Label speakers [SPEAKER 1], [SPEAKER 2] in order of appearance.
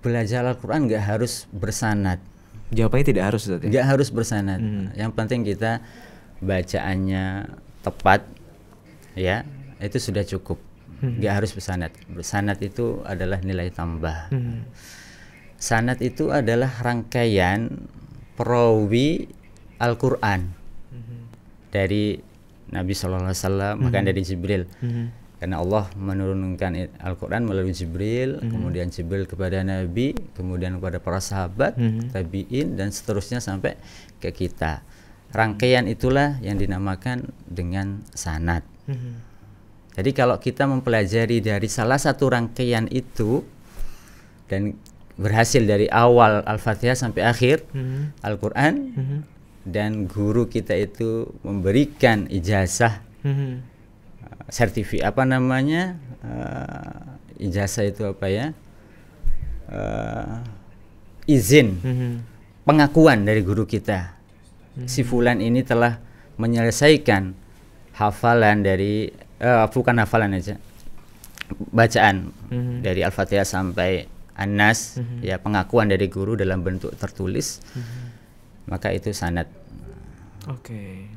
[SPEAKER 1] belajar Al-Quran nggak harus bersanat. Jawabannya tidak harus, Ustaz. Ya? Nggak harus bersanat. Hmm. Yang penting kita bacaannya tepat, ya itu sudah cukup. Hmm. Nggak Gak harus bersanat. Bersanat itu adalah nilai tambah. Hmm. Sanat itu adalah rangkaian perawi Al-Quran hmm. dari Nabi Shallallahu Alaihi Wasallam, hmm. bahkan dari Jibril. Hmm karena Allah menurunkan Al-Quran melalui Jibril, mm -hmm. kemudian Jibril kepada Nabi, kemudian kepada para sahabat, mm -hmm. tabiin, dan seterusnya sampai ke kita. Rangkaian itulah yang dinamakan dengan sanat. Mm -hmm. Jadi kalau kita mempelajari dari salah satu rangkaian itu dan berhasil dari awal Al-Fatihah sampai akhir mm -hmm. Al-Quran, mm -hmm. dan guru kita itu memberikan ijazah. Mm -hmm sertifi apa namanya uh, ijazah itu apa ya uh, izin mm-hmm. pengakuan dari guru kita mm-hmm. si fulan ini telah menyelesaikan hafalan dari uh, bukan hafalan aja bacaan mm-hmm. dari al-fatihah sampai anas mm-hmm. ya pengakuan dari guru dalam bentuk tertulis mm-hmm. maka itu sanad
[SPEAKER 2] oke okay.